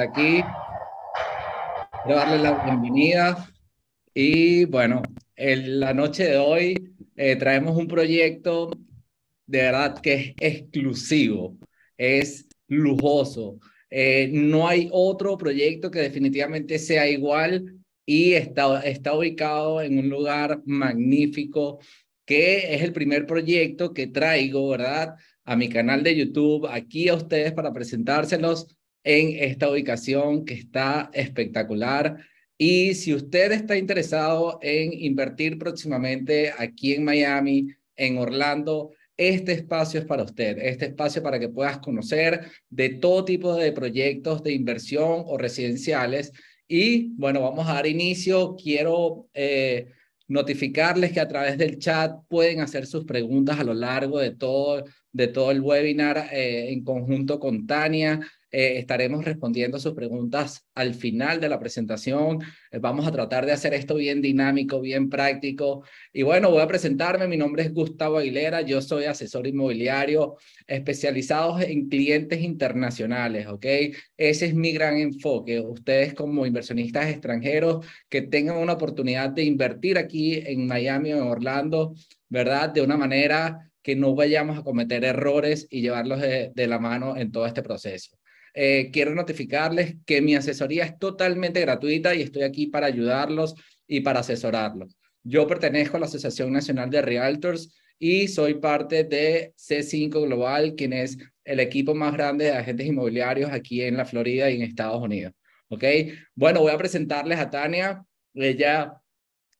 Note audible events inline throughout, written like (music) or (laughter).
aquí. Quiero darles la bienvenida Y bueno, en la noche de hoy eh, traemos un proyecto de verdad que es exclusivo, es lujoso. Eh, no hay otro proyecto que definitivamente sea igual y está, está ubicado en un lugar magnífico que es el primer proyecto que traigo, ¿verdad? A mi canal de YouTube, aquí a ustedes para presentárselos en esta ubicación que está espectacular. Y si usted está interesado en invertir próximamente aquí en Miami, en Orlando, este espacio es para usted, este espacio para que puedas conocer de todo tipo de proyectos de inversión o residenciales. Y bueno, vamos a dar inicio. Quiero eh, notificarles que a través del chat pueden hacer sus preguntas a lo largo de todo, de todo el webinar eh, en conjunto con Tania. Eh, estaremos respondiendo sus preguntas al final de la presentación. Eh, vamos a tratar de hacer esto bien dinámico, bien práctico. Y bueno, voy a presentarme. Mi nombre es Gustavo Aguilera. Yo soy asesor inmobiliario especializado en clientes internacionales, ¿ok? Ese es mi gran enfoque. Ustedes como inversionistas extranjeros que tengan una oportunidad de invertir aquí en Miami o en Orlando, ¿verdad? De una manera que no vayamos a cometer errores y llevarlos de, la mano en todo este proceso. Eh, quiero notificarles que mi asesoría es totalmente gratuita y estoy aquí para ayudarlos y para asesorarlos. Yo pertenezco a la Asociación Nacional de Realtors y soy parte de C5 Global, quien es el equipo más grande de agentes inmobiliarios aquí en la Florida y en Estados Unidos. ¿Ok? Bueno, voy a presentarles a Tania. Ella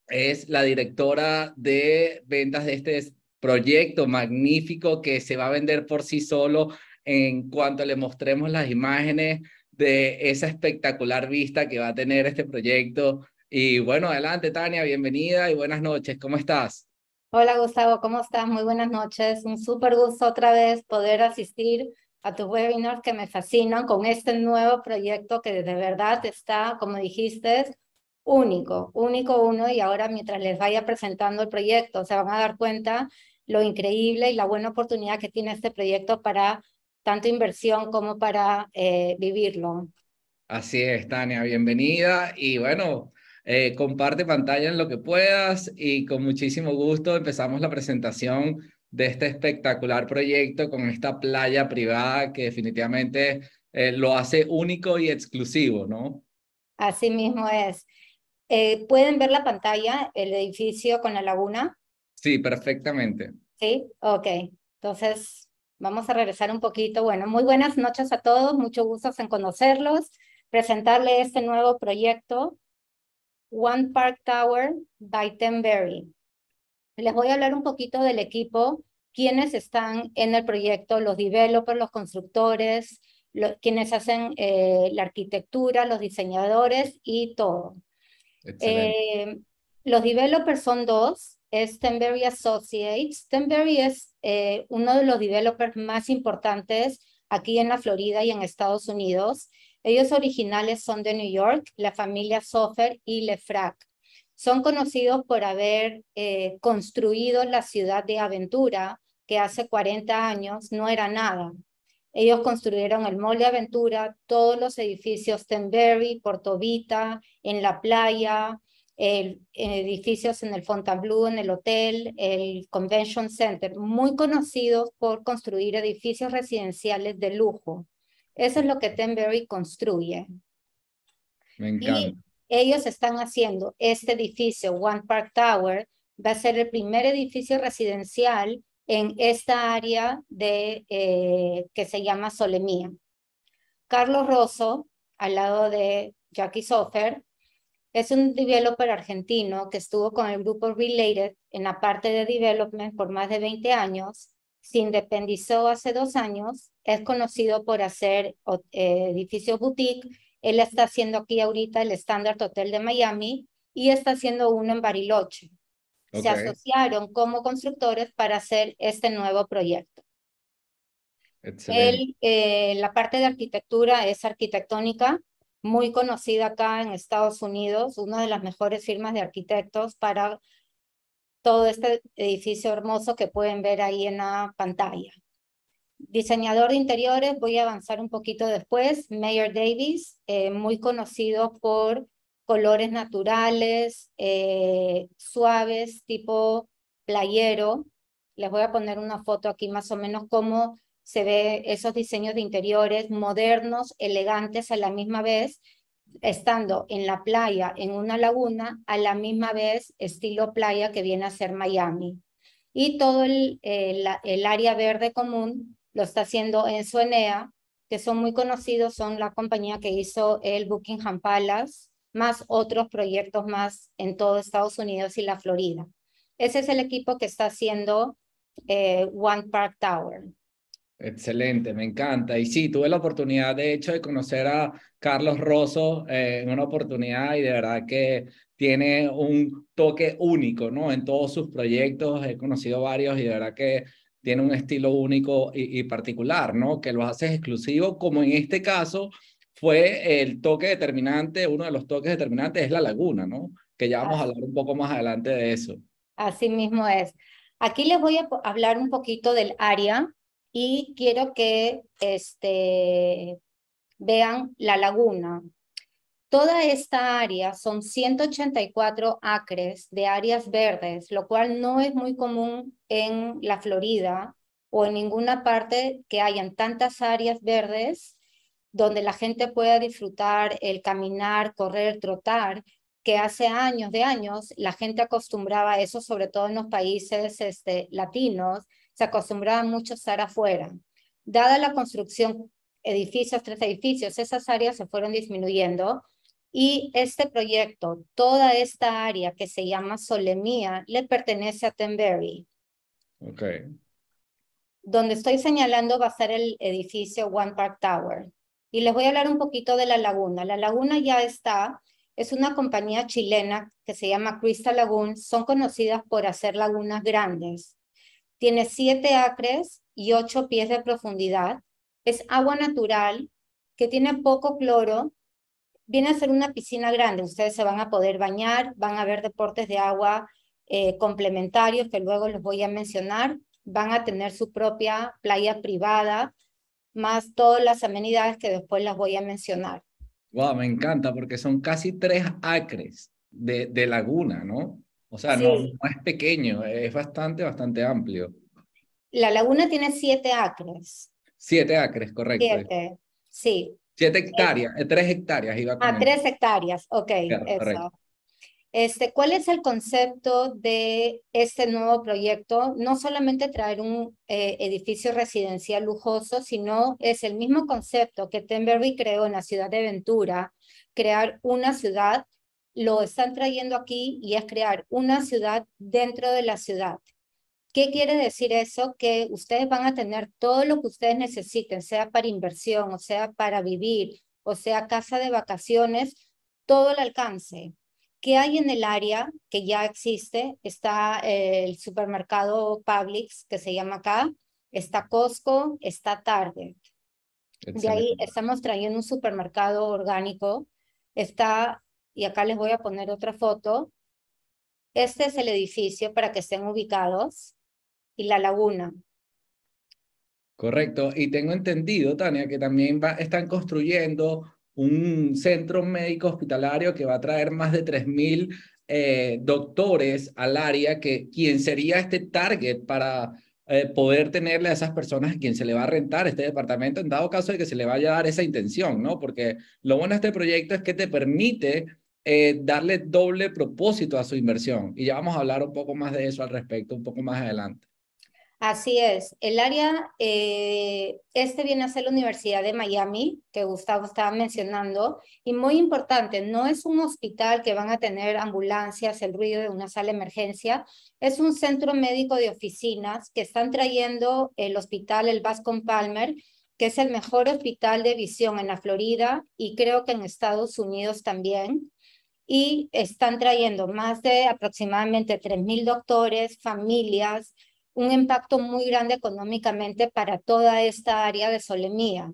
es la directora de ventas de este proyecto magnífico que se va a vender por sí solo en cuanto le mostremos las imágenes de esa espectacular vista que va a tener este proyecto. Y bueno, adelante Tania, bienvenida y buenas noches, ¿cómo estás? Hola Gustavo, ¿cómo estás? Muy buenas noches, un súper gusto otra vez poder asistir a tus webinars que me fascinan con este nuevo proyecto que de verdad está, como dijiste, único, único uno y ahora mientras les vaya presentando el proyecto se van a dar cuenta lo increíble y la buena oportunidad que tiene este proyecto para tanto inversión como para eh, vivirlo. Así es, Tania, bienvenida y bueno, eh, comparte pantalla en lo que puedas y con muchísimo gusto empezamos la presentación de este espectacular proyecto con esta playa privada que definitivamente eh, lo hace único y exclusivo, ¿no? Así mismo es. ¿Pueden ver la pantalla, el edificio con la laguna? Sí, perfectamente. Sí, ok. Entonces, Vamos a regresar un poquito. Bueno, muy buenas noches a todos, mucho gusto en conocerlos, presentarle este nuevo proyecto, One Park Tower by Tenberry. Les voy a hablar un poquito del equipo, quienes están en el proyecto, los developers, los constructores, quienes hacen eh, la arquitectura, los diseñadores y todo. Eh, los developers son dos, es Tenberry Associates. Tenberry es eh, uno de los developers más importantes aquí en la Florida y en Estados Unidos. Ellos originales son de New York, la familia Sofer y Lefrac. Son conocidos por haber eh, construido la ciudad de Aventura, que hace 40 años no era nada. Ellos construyeron el Mall de Aventura, todos los edificios Tenberry, Portovita, en la playa, el, edificios en el Fontainebleau, en el hotel, el Convention Center, muy conocidos por construir edificios residenciales de lujo. Eso es lo que Tenberry construye. Me encanta. ellos están haciendo este edificio, One Park Tower, va a ser el primer edificio residencial en esta área de, eh, que se llama Solemía. Carlos Rosso, al lado de Jackie Soffer, es un developer argentino que estuvo con el grupo Related en la parte de development por más de 20 años. Se independizó hace dos años. Es conocido por hacer eh, edificios boutique. Él está haciendo aquí ahorita el Standard Hotel de Miami y está haciendo uno en Bariloche. Se asociaron como constructores para hacer este nuevo proyecto. Eh, la parte de arquitectura es arquitectónica, muy conocida acá en Estados Unidos, una de las mejores firmas de arquitectos para todo este edificio hermoso que pueden ver ahí en la pantalla. Diseñador de interiores, voy a avanzar un poquito después, Mayor Davis, eh, muy conocido por colores naturales, eh, suaves, tipo playero. Les voy a poner una foto aquí más o menos como se ve esos diseños de interiores modernos, elegantes a la misma vez, estando en la playa, en una laguna, a la misma vez estilo playa que viene a ser Miami. Y todo eh, el, área verde común lo está haciendo en Suenea, que son muy conocidos, son la compañía que hizo el Buckingham Palace, más otros proyectos más en todo Estados Unidos y la Florida. Ese es el equipo que está haciendo eh, One Park Tower. Excelente, me encanta. Y sí, tuve la oportunidad, de hecho, de conocer a Carlos Rosso eh, en una oportunidad y de verdad que tiene un toque único, ¿no? En todos sus proyectos, he conocido varios y de verdad que tiene un estilo único y, particular, ¿no? Que lo hace exclusivo, como en este caso fue el toque determinante, uno de los toques determinantes es la laguna, ¿no? Que ya vamos a hablar un poco más adelante de eso. Así mismo es. Aquí les voy a hablar un poquito del área y quiero que este, vean la laguna. Toda esta área son 184 acres de áreas verdes, lo cual no es muy común en la Florida o en ninguna parte que hayan tantas áreas verdes donde la gente pueda disfrutar el caminar, correr, trotar, que hace años de años la gente acostumbraba a eso, sobre todo en los países este, latinos, se acostumbraban mucho a estar afuera. Dada la construcción, edificios, tres edificios, esas áreas se fueron disminuyendo y este proyecto, toda esta área que se llama Solemia, le pertenece a Tenberry. Ok. Donde estoy señalando va a ser el edificio One Park Tower. Y les voy a hablar un poquito de la laguna. La laguna ya está, es una compañía chilena que se llama Crystal Lagoon. Son conocidas por hacer lagunas grandes. Tiene siete acres y ocho pies de profundidad. Es agua natural que tiene poco cloro. Viene a ser una piscina grande. Ustedes se van a poder bañar, van a ver deportes de agua eh, complementarios que luego los voy a mencionar. Van a tener su propia playa privada, más todas las amenidades que después las voy a mencionar. Wow, me encanta porque son casi tres acres de, de laguna, ¿no? O sea, no, es pequeño, es bastante, bastante amplio. La laguna tiene siete acres. Siete acres, correcto. Siete, sí. Siete eh, hectáreas, eh, tres hectáreas iba a Ah, tres hectáreas, ok, eso. Este, ¿Cuál es el concepto de este nuevo proyecto? No solamente traer un eh, edificio residencial lujoso, sino es el mismo concepto que Tenberry creó en la ciudad de Ventura, crear una ciudad lo están trayendo aquí y es crear una ciudad dentro de la ciudad. ¿Qué quiere decir eso? Que ustedes van a tener todo lo que ustedes necesiten, sea para inversión, o sea para vivir, o sea casa de vacaciones, todo el alcance. ¿Qué hay en el área que ya existe? Está eh, el supermercado Publix, que se llama acá, está Costco, está Target. y De ahí estamos trayendo un supermercado orgánico, está y acá les voy a poner otra foto. Este es el edificio para que estén ubicados y la laguna. Correcto. Y tengo entendido, Tania, que también están construyendo un centro médico hospitalario que va a traer más de 3.000 eh, doctores al área, que quien sería este target para eh, poder tenerle a esas personas a quien se le va a rentar este departamento en dado caso de que se le vaya a dar esa intención, ¿no? Porque lo bueno de este proyecto es que te permite eh, darle doble propósito a su inversión. Y ya vamos a hablar un poco más de eso al respecto, un poco más adelante. Así es. El área, eh, este viene a ser la Universidad de Miami, que Gustavo estaba mencionando, y muy importante, no es un hospital que van a tener ambulancias, el ruido de una sala de emergencia, es un centro médico de oficinas que están trayendo el hospital, el Bascom Palmer, que es el mejor hospital de visión en la Florida y creo que en Estados Unidos también y están trayendo más de aproximadamente 3.000 doctores, familias, un impacto muy grande económicamente para toda esta área de solemía.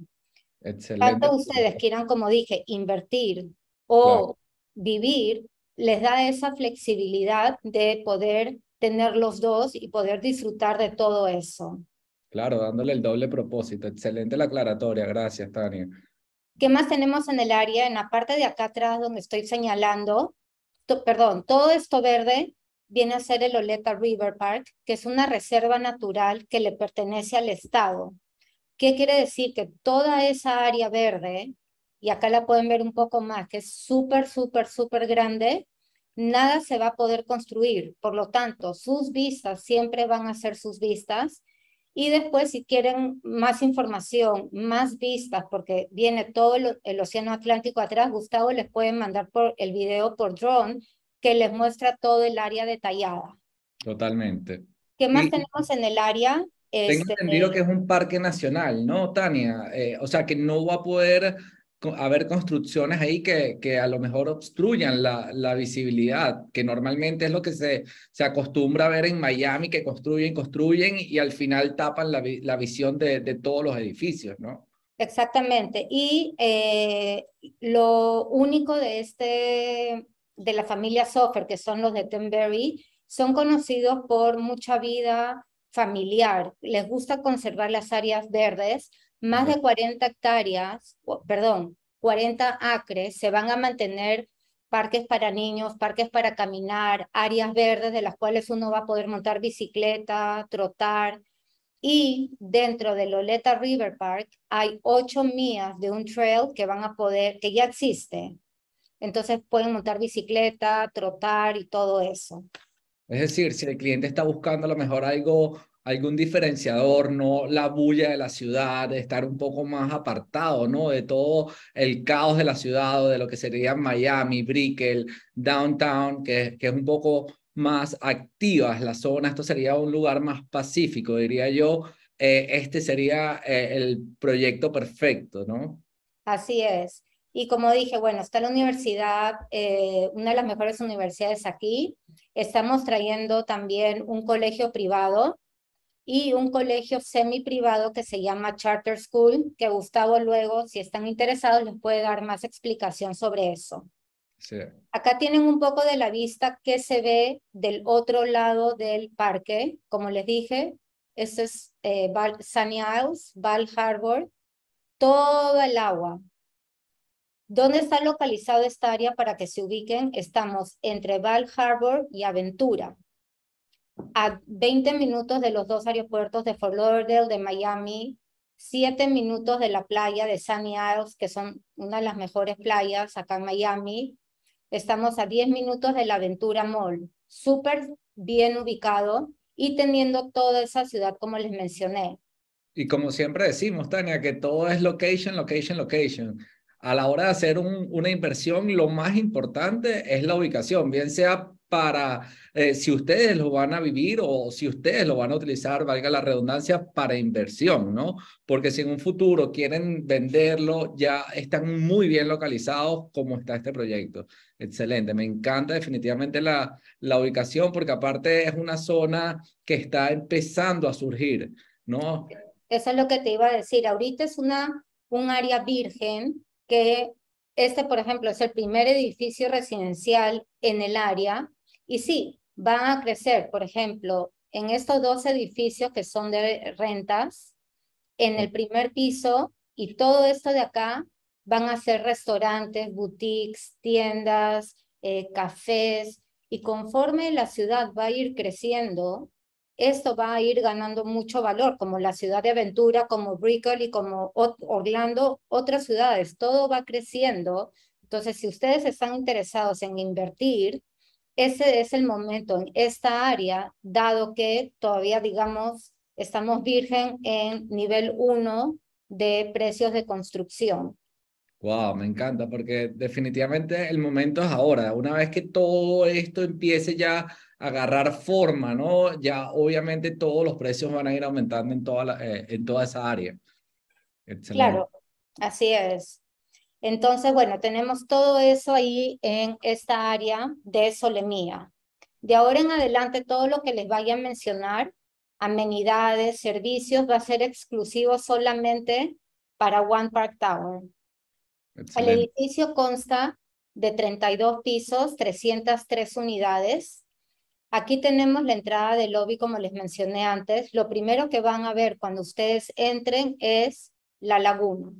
Excelente. Tanto ustedes quieran, como dije, invertir o vivir, les da esa flexibilidad de poder tener los dos y poder disfrutar de todo eso. Claro, dándole el doble propósito. Excelente la aclaratoria. Gracias, Tania. ¿Qué más tenemos en el área? En la parte de acá atrás donde estoy señalando, perdón, todo esto verde viene a ser el Oleta River Park, que es una reserva natural que le pertenece al Estado. ¿Qué quiere decir? Que toda esa área verde, y acá la pueden ver un poco más, que es súper, súper, súper grande, nada se va a poder construir. Por lo tanto, sus vistas siempre van a ser sus vistas y después, si quieren más información, más vistas, porque viene todo el, Océano Atlántico atrás, Gustavo les puede mandar por el video por drone que les muestra todo el área detallada. Totalmente. ¿Qué más tenemos en el área? Tengo este, entendido que es un parque nacional, ¿no, Tania? Eh, o sea, que no va a poder ver construcciones ahí que, a lo mejor obstruyan la, visibilidad, que normalmente es lo que se, acostumbra a ver en Miami, que construyen, construyen y al final tapan la, visión de, todos los edificios, ¿no? Exactamente. Y eh, lo único de este, de la familia Soffer, que son los de Tenberry, son conocidos por mucha vida familiar. Les gusta conservar las áreas verdes, más de 40 hectáreas, perdón, 40 acres se van a mantener parques para niños, parques para caminar, áreas verdes de las cuales uno va a poder montar bicicleta, trotar. Y dentro de Loleta River Park hay ocho millas de un trail que van a poder, que ya existe. Entonces pueden montar bicicleta, trotar y todo eso. Es decir, si el cliente está buscando a lo mejor algo algún diferenciador, no la bulla de la ciudad, estar un poco más apartado, ¿no? De todo el caos de la ciudad o de lo que sería Miami, Brickell, Downtown, que, que es un poco más activa la zona, esto sería un lugar más pacífico, diría yo. Eh, este sería eh, el proyecto perfecto, ¿no? Así es. Y como dije, bueno, está la universidad, eh, una de las mejores universidades aquí. Estamos trayendo también un colegio privado y un colegio semi-privado que se llama Charter School, que Gustavo luego, si están interesados, les puede dar más explicación sobre eso. Acá tienen un poco de la vista que se ve del otro lado del parque. Como les dije, ese es eh, Sunny Isles, Val Harbor, todo el agua. ¿Dónde está localizado esta área para que se ubiquen? Estamos entre Val Harbor y Aventura a 20 minutos de los dos aeropuertos de Fort Lauderdale, de Miami, 7 minutos de la playa de Sunny Isles, que son una de las mejores playas acá en Miami. Estamos a 10 minutos de la Aventura Mall, súper bien ubicado y teniendo toda esa ciudad como les mencioné. Y como siempre decimos, Tania, que todo es location, location, location. A la hora de hacer una inversión, lo más importante es la ubicación, bien sea para, eh, si ustedes lo van a vivir o si ustedes lo van a utilizar, valga la redundancia, para inversión, ¿no? Porque si en un futuro quieren venderlo, ya están muy bien localizados como está este proyecto. Excelente, me encanta definitivamente la, la ubicación porque aparte es una zona que está empezando a surgir, ¿no? Eso es lo que te iba a decir. Ahorita es una, un área virgen que este, por ejemplo, es el primer edificio residencial en el área y sí, van a crecer, por ejemplo, en estos dos edificios que son de rentas, en el primer piso y todo esto de acá van a ser restaurantes, boutiques, tiendas, eh, cafés, y conforme la ciudad va a ir creciendo, esto va a ir ganando mucho valor, como la ciudad de Aventura, como Brickell como Orlando, otras ciudades, todo va creciendo. Entonces, si ustedes están interesados en invertir, ese es el momento en esta área, dado que todavía, digamos, estamos virgen en nivel 1 de precios de construcción. Wow, me encanta, porque definitivamente el momento es ahora. Una vez que todo esto empiece ya a agarrar forma, ¿no? Ya obviamente todos los precios van a ir aumentando en toda, eh, en toda esa área. Claro, así es. Entonces, bueno, tenemos todo eso ahí en esta área de solemía. De ahora en adelante, todo lo que les vaya a mencionar, amenidades, servicios, va a ser exclusivo solamente para One Park Tower. El edificio consta de 32 pisos, 303 unidades. Aquí tenemos la entrada del lobby, como les mencioné antes. Lo primero que van a ver cuando ustedes entren es la laguna.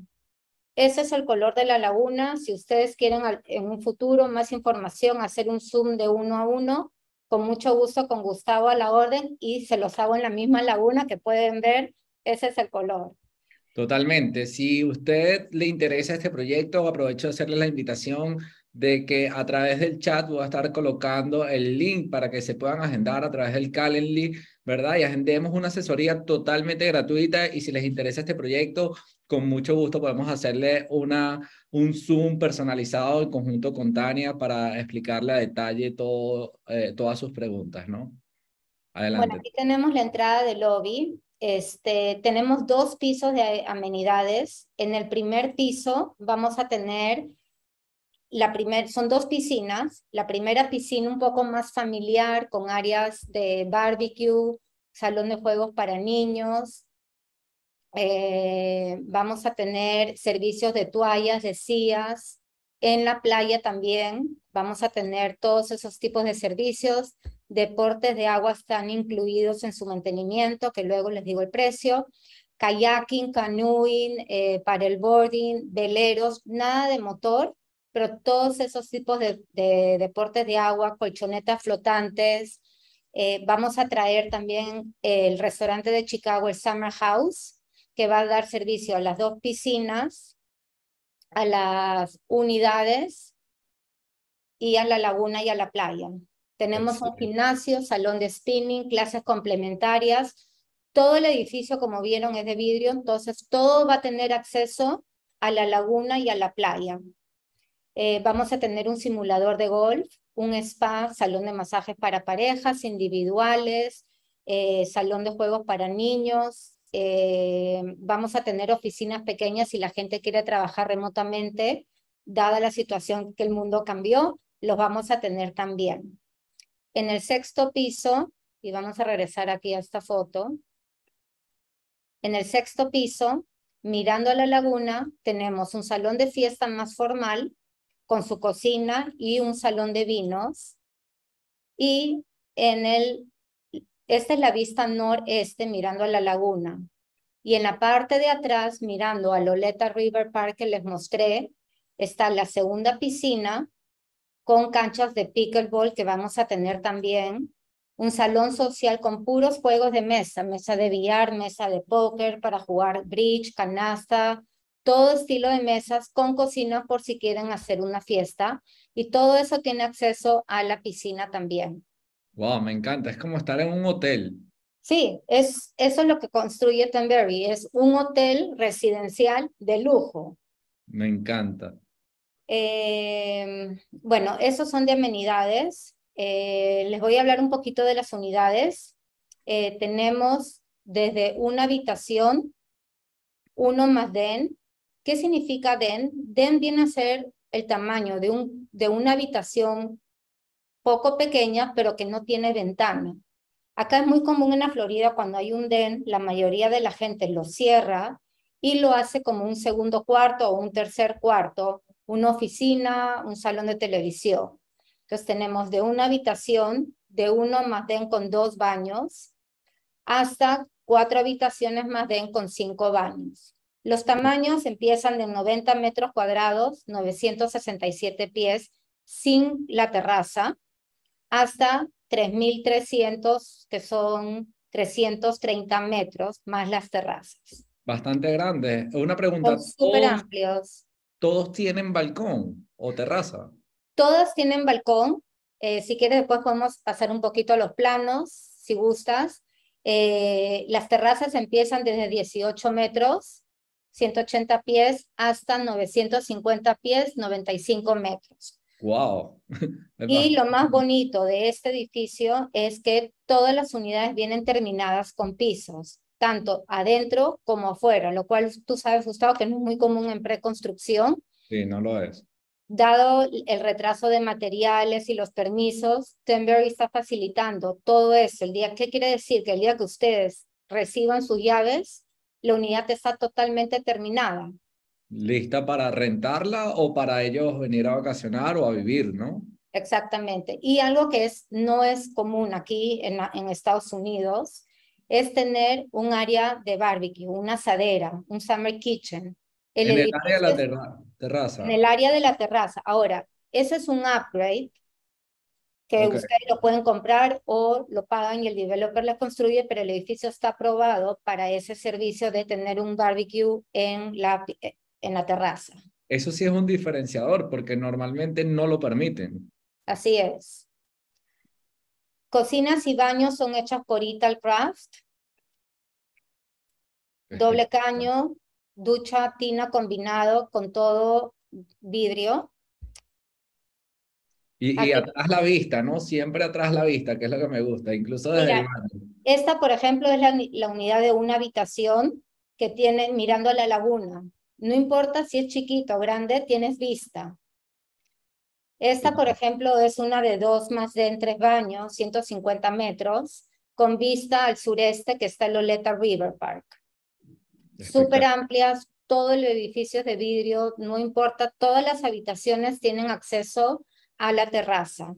Ese es el color de la laguna. Si ustedes quieren en un futuro más información, hacer un zoom de uno a uno, con mucho gusto con Gustavo a la orden y se los hago en la misma laguna que pueden ver. Ese es el color. Totalmente. Si usted le interesa este proyecto, aprovecho de hacerle la invitación de que a través del chat voy a estar colocando el link para que se puedan agendar a través del Calendly ¿verdad? Y agendemos una asesoría totalmente gratuita y si les interesa este proyecto, con mucho gusto podemos hacerle una, un Zoom personalizado en conjunto con Tania para explicarle a detalle todo, eh, todas sus preguntas, ¿no? Adelante. Bueno, aquí tenemos la entrada del lobby. Este, tenemos dos pisos de amenidades. En el primer piso vamos a tener la son dos piscinas. La primera piscina un poco más familiar, con áreas de barbecue, salón de juegos para niños. Eh, vamos a tener servicios de toallas, de sillas. En la playa también vamos a tener todos esos tipos de servicios. Deportes de agua están incluidos en su mantenimiento, que luego les digo el precio kayaking, canoeing, el eh, boarding, veleros, nada de motor, pero todos esos tipos de, deportes de agua, colchonetas flotantes, eh, vamos a traer también el restaurante de Chicago, el Summer House, que va a dar servicio a las dos piscinas, a las unidades y a la laguna y a la playa. Tenemos un gimnasio, salón de spinning, clases complementarias. Todo el edificio, como vieron, es de vidrio, entonces todo va a tener acceso a la laguna y a la playa. Eh, vamos a tener un simulador de golf, un spa, salón de masajes para parejas, individuales, eh, salón de juegos para niños. Eh, vamos a tener oficinas pequeñas si la gente quiere trabajar remotamente, dada la situación que el mundo cambió, los vamos a tener también. En el sexto piso, y vamos a regresar aquí a esta foto, en el sexto piso, mirando a la laguna, tenemos un salón de fiesta más formal, con su cocina y un salón de vinos. Y en el, esta es la vista noreste mirando a la laguna. Y en la parte de atrás, mirando a Loleta River Park que les mostré, está la segunda piscina con canchas de pickleball que vamos a tener también. Un salón social con puros juegos de mesa, mesa de billar, mesa de póker para jugar bridge, canasta, todo estilo de mesas con cocina por si quieren hacer una fiesta y todo eso tiene acceso a la piscina también. Wow, me encanta, es como estar en un hotel. Sí, es, eso es lo que construye Tenberry, es un hotel residencial de lujo. Me encanta. Em, bueno, esos son de amenidades. Eh, les voy a hablar un poquito de las unidades. Eh, tenemos desde una habitación, uno más den, ¿Qué significa den? Den viene a ser el tamaño de, un, de una habitación poco pequeña, pero que no tiene ventana. Acá es muy común en la Florida cuando hay un den, la mayoría de la gente lo cierra y lo hace como un segundo cuarto o un tercer cuarto, una oficina, un salón de televisión. Entonces tenemos de una habitación, de uno más den con dos baños, hasta cuatro habitaciones más den con cinco baños. Los tamaños empiezan de 90 metros cuadrados, 967 pies, sin la terraza, hasta 3.300, que son 330 metros, más las terrazas. Bastante grande. Una pregunta. Súper amplios. ¿Todos tienen balcón o terraza? Todas tienen balcón. Eh, si quieres, después podemos pasar un poquito a los planos, si gustas. Eh, las terrazas empiezan desde 18 metros 180 pies hasta 950 pies, 95 metros. ¡Wow! (laughs) y lo más bonito de este edificio es que todas las unidades vienen terminadas con pisos, tanto adentro como afuera, lo cual tú sabes, Gustavo, que no es muy común en preconstrucción. Sí, no lo es. Dado el retraso de materiales y los permisos, Tenberry está facilitando todo eso. El día, ¿Qué quiere decir? Que el día que ustedes reciban sus llaves, la unidad está totalmente terminada. Lista para rentarla o para ellos venir a vacacionar o a vivir, ¿no? Exactamente. Y algo que es, no es común aquí en, Estados Unidos es tener un área de barbecue, una asadera, un summer kitchen. El en el área de la terraza. En el área de la terraza. Ahora, ese es un upgrade que ustedes lo pueden comprar o lo pagan y el developer les construye, pero el edificio está aprobado para ese servicio de tener un barbecue en la, eh, en la terraza. Eso sí es un diferenciador porque normalmente no lo permiten. Así es. Cocinas y baños son hechos por Ital Craft. Doble caño, ducha, tina combinado con todo vidrio. Y, atrás la vista, ¿no? Siempre atrás la vista, que es lo que me gusta, incluso desde Esta, por ejemplo, es la, unidad de una habitación que tiene mirando a la laguna. No importa si es chiquito o grande, tienes vista. Esta, por ejemplo, es una de dos más de tres baños, 150 metros, con vista al sureste que está el Oleta River Park. Súper amplias, todo el edificio es de vidrio, no importa, todas las habitaciones tienen acceso la terraza.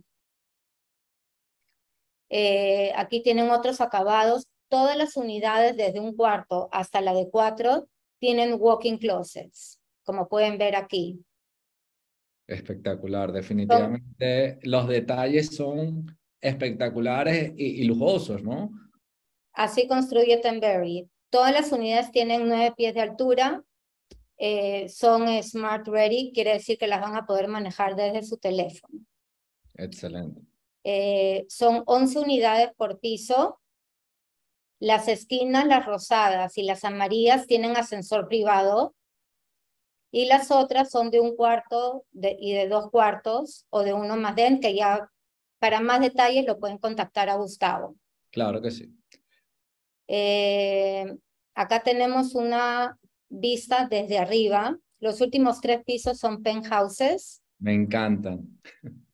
Eh, aquí tienen otros acabados. Todas las unidades desde un cuarto hasta la de cuatro tienen walking closets, como pueden ver aquí. Espectacular, definitivamente. los detalles son espectaculares y, lujosos, ¿no? Así construye Tenberry. Todas las unidades tienen nueve pies de altura, eh, son smart ready, quiere decir que las van a poder manejar desde su teléfono. Excelente. Eh, son 11 unidades por piso. Las esquinas, las rosadas y las amarillas tienen ascensor privado y las otras son de un cuarto y de dos cuartos o de uno más den, que ya para más detalles lo pueden contactar a Gustavo. Claro que sí. Eh, acá tenemos una vista desde arriba. Los últimos tres pisos son penthouses. Me encantan.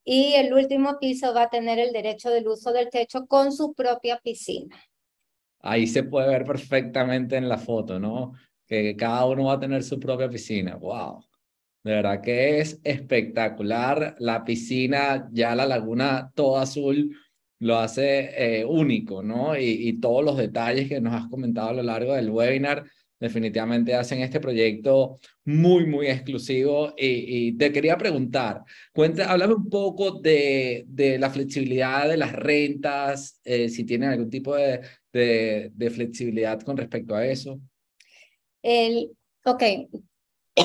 Y el último piso va a tener el derecho del uso del techo con su propia piscina. Ahí se puede ver perfectamente en la foto, ¿no? Que cada uno va a tener su propia piscina. ¡Wow! De verdad que es espectacular. La piscina, ya la laguna todo azul, lo hace eh, único, ¿no? y, todos los detalles que nos has comentado a lo largo del webinar definitivamente hacen este proyecto muy, muy exclusivo. Y, te quería preguntar, cuéntame, háblame un poco de, la flexibilidad de las rentas, eh, si tienen algún tipo de, flexibilidad con respecto a eso. El, ok. (coughs)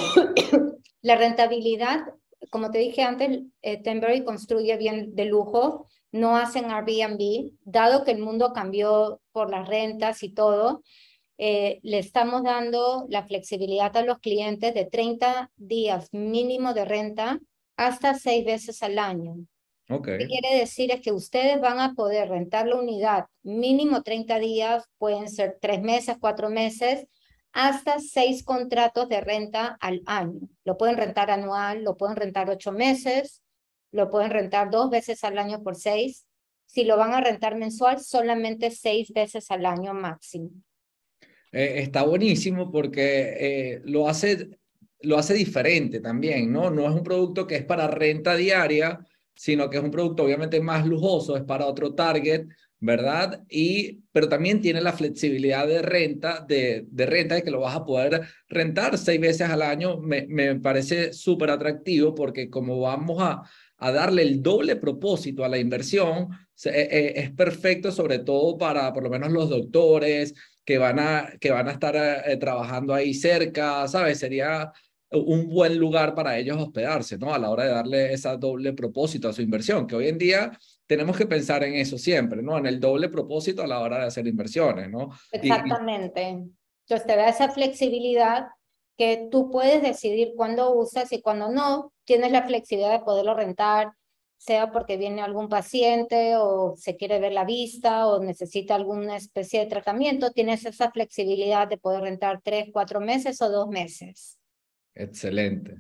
la rentabilidad, como te dije antes, eh, construye bien de lujo, no hacen Airbnb, dado que el mundo cambió por las rentas y todo eh, le estamos dando la flexibilidad a los clientes de 30 días mínimo de renta hasta seis veces al año. Lo que quiere decir? Es que ustedes van a poder rentar la unidad mínimo 30 días, pueden ser tres meses, cuatro meses, hasta seis contratos de renta al año. Lo pueden rentar anual, lo pueden rentar ocho meses, lo pueden rentar dos veces al año por seis. Si lo van a rentar mensual, solamente seis veces al año máximo. Eh, está buenísimo porque eh, lo, hace, lo hace diferente también, ¿no? No es un producto que es para renta diaria, sino que es un producto obviamente más lujoso, es para otro target, ¿verdad? Y, pero también tiene la flexibilidad de renta, de, de renta, de que lo vas a poder rentar seis veces al año, me, me parece súper atractivo porque como vamos a, a darle el doble propósito a la inversión, eh, es perfecto sobre todo para por lo menos los doctores, que van a, que van a estar eh, trabajando ahí cerca, ¿sabes? Sería un buen lugar para ellos hospedarse, ¿no? A la hora de darle ese doble propósito a su inversión, que hoy en día tenemos que pensar en eso siempre, ¿no? En el doble propósito a la hora de hacer inversiones, ¿no? Exactamente. Entonces te da esa flexibilidad que tú puedes decidir cuándo usas y cuándo no. Tienes la flexibilidad de poderlo rentar, sea porque viene algún paciente o se quiere ver la vista o necesita alguna especie de tratamiento, tienes esa flexibilidad de poder rentar tres, cuatro meses o dos meses. Excelente.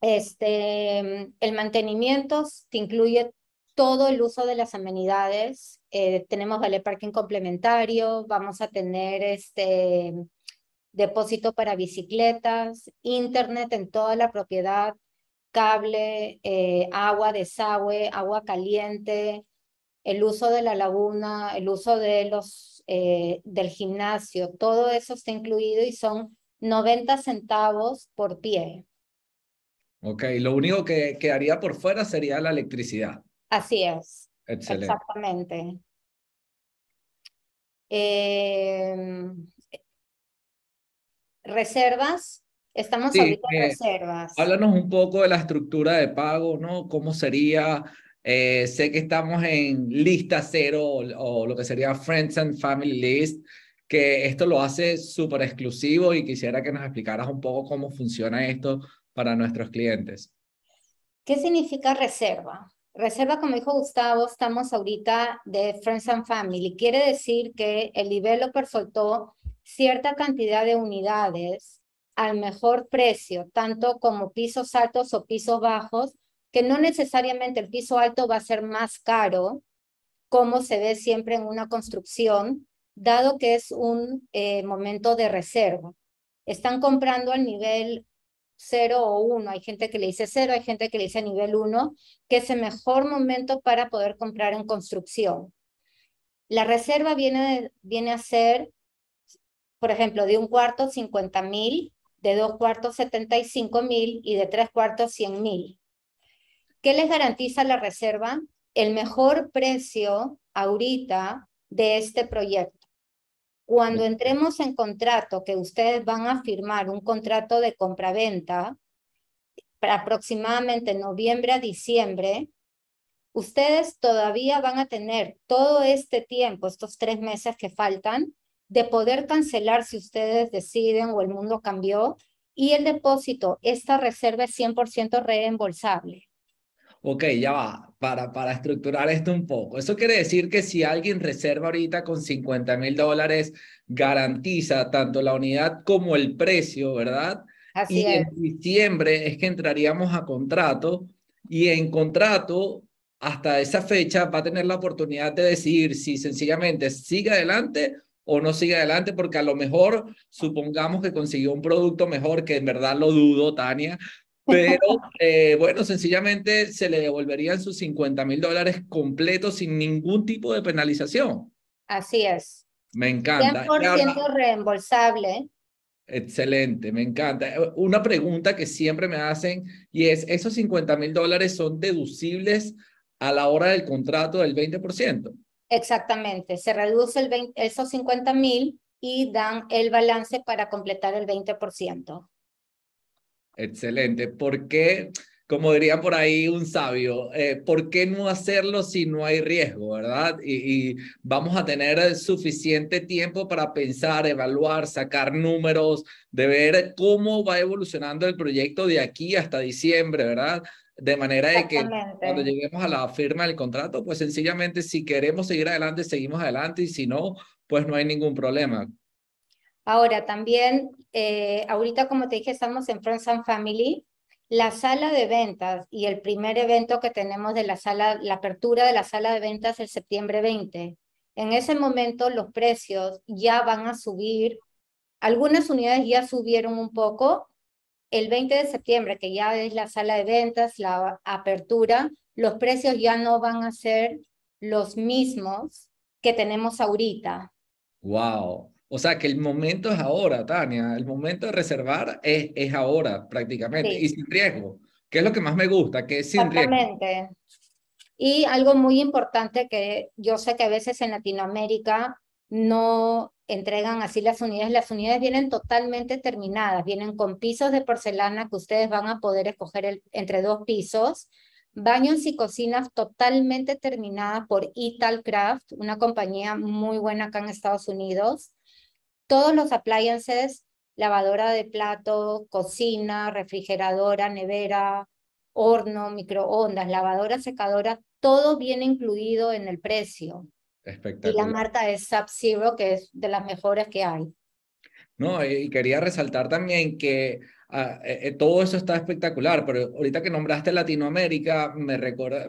Este, el mantenimiento te incluye todo el uso de las amenidades. Eh, tenemos vale parking complementario, vamos a tener este depósito para bicicletas, internet en toda la propiedad, cable, eh, agua, desagüe, agua caliente, el uso de la laguna, el uso de los, eh, del gimnasio, todo eso está incluido y son 90 centavos por pie. Ok, lo único que quedaría por fuera sería la electricidad. Así es. Excelente. Exactamente. Em, reservas, Estamos ahorita en eh, reservas. Háblanos un poco de la estructura de pago, ¿no? ¿Cómo sería? Eh, sé que estamos en lista cero o, lo que sería Friends and Family List, que esto lo hace súper exclusivo y quisiera que nos explicaras un poco cómo funciona esto para nuestros clientes. ¿Qué significa reserva? Reserva, como dijo Gustavo, estamos ahorita de Friends and Family. Quiere decir que el nivel lo soltó cierta cantidad de unidades al mejor precio, tanto como pisos altos o pisos bajos, que no necesariamente el piso alto va a ser más caro, como se ve siempre en una construcción, dado que es un eh, momento de reserva. Están comprando al nivel 0 o 1, hay gente que le dice 0, hay gente que le dice nivel 1, que es el mejor momento para poder comprar en construcción. La reserva viene, viene a ser, por ejemplo, de un cuarto 50 mil de dos cuartos 75 mil y de tres cuartos 100 mil. ¿Qué les garantiza la reserva? El mejor precio ahorita de este proyecto. Cuando entremos en contrato, que ustedes van a firmar un contrato de compraventa para aproximadamente noviembre a diciembre, ustedes todavía van a tener todo este tiempo, estos tres meses que faltan, de poder cancelar si ustedes deciden o el mundo cambió. Y el depósito, esta reserva es 100% reembolsable. Ok, ya va, para, para estructurar esto un poco. Eso quiere decir que si alguien reserva ahorita con 50 mil dólares, garantiza tanto la unidad como el precio, ¿verdad? Así y es. en diciembre es que entraríamos a contrato y en contrato hasta esa fecha va a tener la oportunidad de decir si sencillamente sigue adelante o no sigue adelante, porque a lo mejor supongamos que consiguió un producto mejor, que en verdad lo dudo, Tania, (laughs) pero eh, bueno, sencillamente se le devolverían sus 50 mil dólares completos sin ningún tipo de penalización. Así es. Me encanta. 100% reembolsable. Excelente, me encanta. Una pregunta que siempre me hacen y es, ¿esos 50 mil dólares son deducibles a la hora del contrato del 20%? Exactamente, se reduce el esos 50 mil y dan el balance para completar el 20%. Excelente. porque como diría por ahí un sabio, eh, por qué no hacerlo si no hay riesgo, verdad? Y, y, vamos a tener suficiente tiempo para pensar, evaluar, sacar números, de ver cómo va evolucionando el proyecto de aquí hasta diciembre, ¿verdad? De manera de que cuando lleguemos a la firma del contrato, pues sencillamente si queremos seguir adelante, seguimos adelante y si no, pues no hay ningún problema. Ahora también, eh, ahorita como te dije, estamos en Friends and Family. La sala de ventas y el primer evento que tenemos de la sala, la apertura de la sala de ventas el septiembre 20. En ese momento los precios ya van a subir. Algunas unidades ya subieron un poco, el 20 de septiembre, que ya es la sala de ventas, la apertura, los precios ya no van a ser los mismos que tenemos ahorita. Wow. O sea que el momento es ahora, Tania. El momento de reservar es, es ahora prácticamente y sin riesgo, que es lo que más me gusta, que es sin Y algo muy importante que yo sé que a veces en Latinoamérica no entregan así las unidades. Las unidades vienen totalmente terminadas, vienen con pisos de porcelana que ustedes van a poder escoger entre dos pisos, baños y cocinas totalmente terminadas por Italcraft una compañía muy buena acá en Estados Unidos. Todos los appliances, lavadora de plato, cocina, refrigeradora, nevera, horno, microondas, lavadora, secadora, todo viene incluido en el precio. Y la Marta es Sub Zero, que es de las mejores que hay. No, y quería resaltar también que ah, eh, eh, todo eso está espectacular, pero ahorita que nombraste Latinoamérica, me,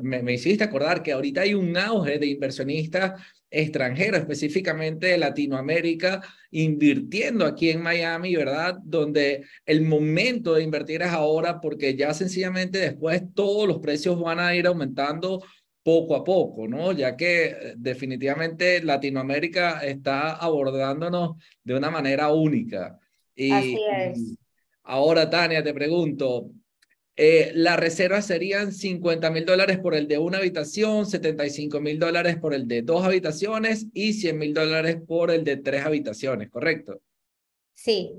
me, me, hiciste acordar que ahorita hay un auge de inversionistas extranjeros, específicamente de Latinoamérica, invirtiendo aquí en Miami, ¿verdad? Donde el momento de invertir es ahora porque ya sencillamente después todos los precios van a ir aumentando poco a poco, ¿no? Ya que eh, definitivamente Latinoamérica está abordándonos de una manera única. Y Así es. Ahora, Tania, te pregunto, eh, la reserva serían 50 mil dólares por el de una habitación, 75 mil dólares por el de dos habitaciones y 100 mil dólares por el de tres habitaciones, ¿correcto? Sí.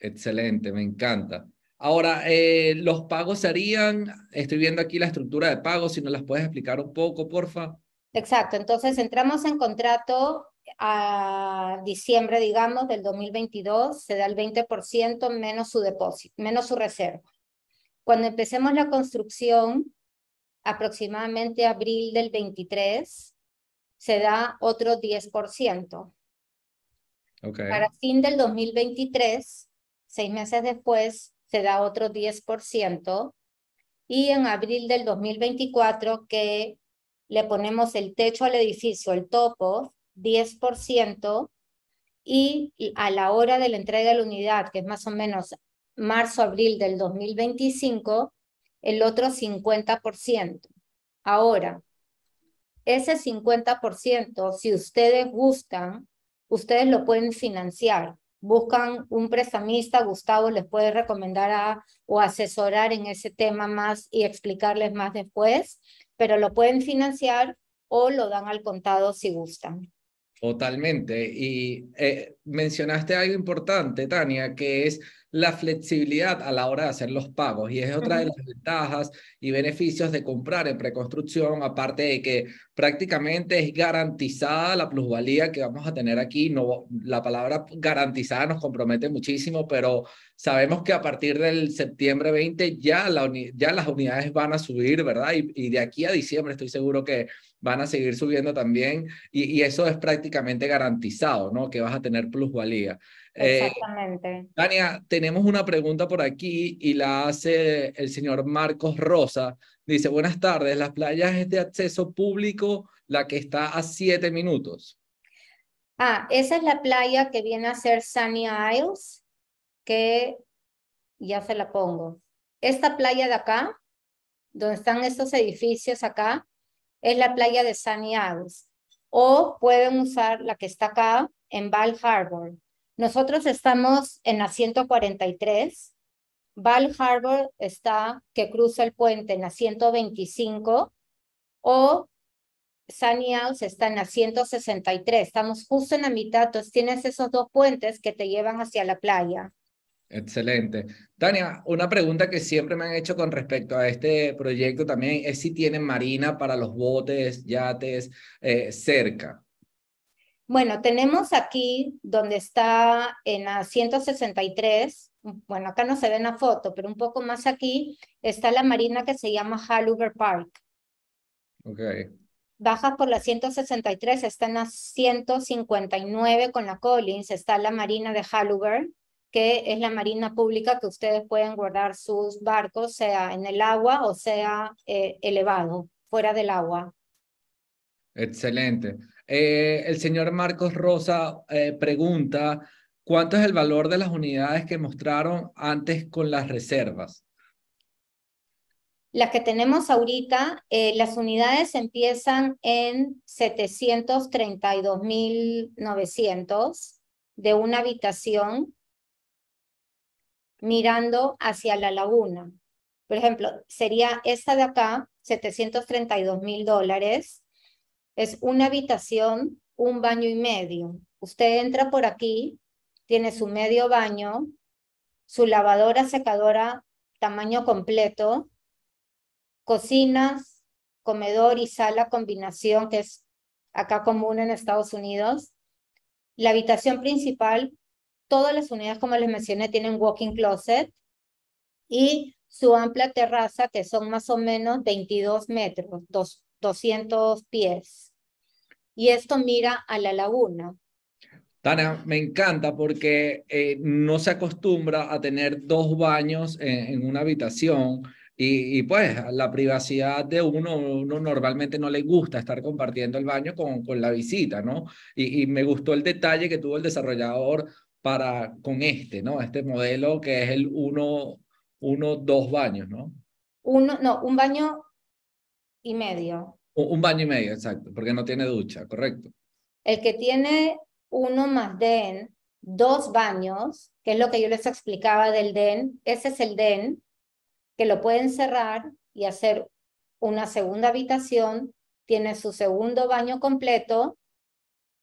Excelente, me encanta. Ahora, eh, los pagos serían, estoy viendo aquí la estructura de pagos, si nos las puedes explicar un poco, porfa. Exacto, entonces entramos en contrato a diciembre, digamos, del 2022, se da el 20% menos su depósito, menos su reserva. Cuando empecemos la construcción, aproximadamente abril del 23, se da otro 10%. Okay. Para fin del 2023, seis meses después, se da otro 10%, y en abril del 2024 que le ponemos el techo al edificio, el topo, 10%, y a la hora de la entrega de la unidad, que es más o menos marzo-abril del 2025, el otro 50%. Ahora, ese 50%, si ustedes gustan, ustedes lo pueden financiar buscan un prestamista, Gustavo les puede recomendar o asesorar en ese tema más y explicarles más después, pero lo pueden financiar o lo dan al contado si gustan. Totalmente. Y eh, mencionaste algo importante, Tania, que es la flexibilidad a la hora de hacer los pagos y es otra de las ventajas y beneficios de comprar en preconstrucción, aparte de que prácticamente es garantizada la plusvalía que vamos a tener aquí. No, la palabra garantizada nos compromete muchísimo, pero sabemos que a partir del septiembre 20 ya, ya las unidades van a subir, ¿verdad? Y, de aquí a diciembre estoy seguro que van a seguir subiendo también y, y eso es prácticamente garantizado, ¿no? Que vas a tener plusvalía. Eh, Exactamente. Tania, tenemos una pregunta por aquí y la hace el señor Marcos Rosa. Dice, buenas tardes, ¿las playas es de acceso público la que está a siete minutos? Ah, esa es la playa que viene a ser Sunny Isles, que ya se la pongo. Esta playa de acá, donde están estos edificios acá, es la playa de Sunny Isles. O pueden usar la que está acá en Val Harbor, nosotros estamos en la 143, Val Harbor está que cruza el puente en la 125 o Sunny House está en la 163. Estamos justo en la mitad, entonces tienes esos dos puentes que te llevan hacia la playa. Excelente. Tania, una pregunta que siempre me han hecho con respecto a este proyecto también es si tienen marina para los botes, yates eh, cerca. Bueno, tenemos aquí donde está en la 163, bueno, acá no se ve en la foto, pero un poco más aquí está la marina que se llama Halluber Park. Ok. Bajas por la 163, está en la 159 con la Collins, está la marina de Halluber, que es la marina pública que ustedes pueden guardar sus barcos, sea en el agua o sea eh, elevado, fuera del agua. Excelente. Eh, el señor Marcos Rosa eh, pregunta, ¿cuánto es el valor de las unidades que mostraron antes con las reservas? Las que tenemos ahorita, eh, las unidades empiezan en 732.900 de una habitación mirando hacia la laguna. Por ejemplo, sería esta de acá, 732.000 dólares, es una habitación, un baño y medio. Usted entra por aquí, tiene su medio baño, su lavadora, secadora, tamaño completo, cocinas, comedor y sala combinación, que es acá común en Estados Unidos. La habitación principal, todas las unidades, como les mencioné, tienen walking closet y su amplia terraza, que son más o menos 22 metros, 200 pies y esto mira a la laguna. Tana, me encanta porque eh, no se acostumbra a tener dos baños en, una habitación. Y, pues la privacidad de uno, uno normalmente no le gusta estar compartiendo el baño con, con la visita, ¿no? Y, y, me gustó el detalle que tuvo el desarrollador para con este, ¿no? Este modelo que es el uno, uno dos baños, ¿no? Uno, no, un baño y medio. Un baño y medio, exacto, porque no tiene ducha, correcto. El que tiene uno más DEN, dos baños, que es lo que yo les explicaba del DEN, ese es el DEN, que lo pueden cerrar y hacer una segunda habitación, tiene su segundo baño completo,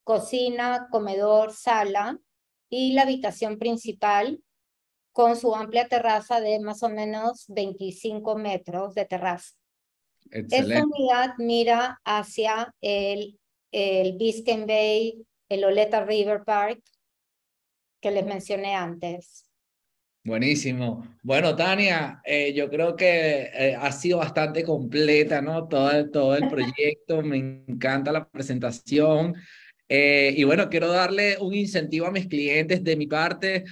cocina, comedor, sala y la habitación principal con su amplia terraza de más o menos 25 metros de terraza. Esta unidad mira hacia el, el Biscayne Bay, el Oleta River Park, que les mencioné antes. Buenísimo. Bueno, Tania, eh, yo creo que eh, ha sido bastante completa, ¿no? Todo, el, todo el proyecto, (laughs) me encanta la presentación. Eh, y bueno, quiero darle un incentivo a mis clientes de mi parte,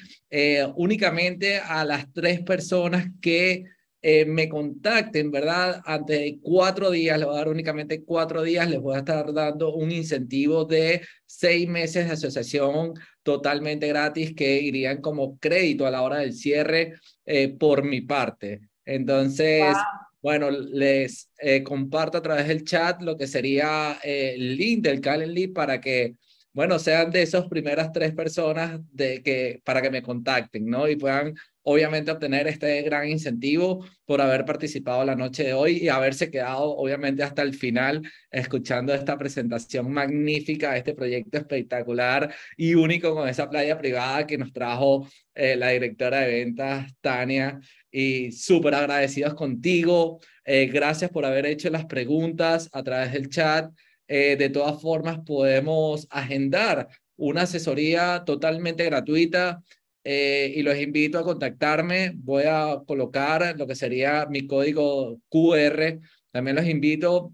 únicamente a las tres personas que eh, me contacten, ¿verdad? Antes de cuatro días, les voy a dar únicamente cuatro días, les voy a estar dando un incentivo de seis meses de asociación totalmente gratis que irían como crédito a la hora del cierre eh, por mi parte. Entonces, bueno, les eh, comparto a través del chat lo que sería el link del Calendly para que bueno, sean de esas primeras tres personas de que, para que me contacten, ¿no? Y puedan obviamente obtener este gran incentivo por haber participado la noche de hoy y haberse quedado obviamente hasta el final escuchando esta presentación magnífica, este proyecto espectacular y único con esa playa privada que nos trajo eh, la directora de ventas, Tania, y súper agradecidos contigo. Eh, gracias por haber hecho las preguntas a través del chat. Eh, de todas formas, podemos agendar una asesoría totalmente gratuita eh, y los invito a contactarme. Voy a colocar lo que sería mi código QR. También los invito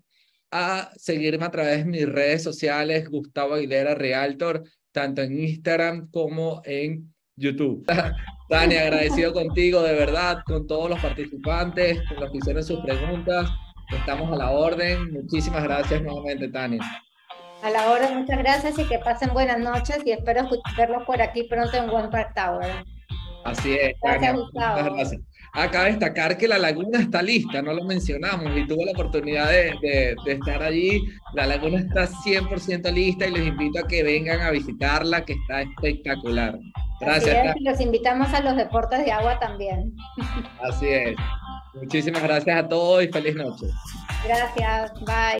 a seguirme a través de mis redes sociales, Gustavo Aguilera Realtor, tanto en Instagram como en YouTube. Tania (laughs) agradecido contigo, de verdad, con todos los participantes, con los que hicieron sus preguntas. Estamos a la orden. Muchísimas gracias nuevamente, Tania. A la hora, muchas gracias y que pasen buenas noches y espero verlos por aquí pronto en One Park Tower. Así es. Gracias, Gracias. Acaba ah, de destacar que la laguna está lista, no lo mencionamos y tuvo la oportunidad de, estar allí. La laguna está 100% lista y los invito a que vengan a visitarla, que está espectacular. Gracias. y los invitamos a los deportes de agua también. Así es. Muchísimas gracias a todos y feliz noche. Gracias, bye.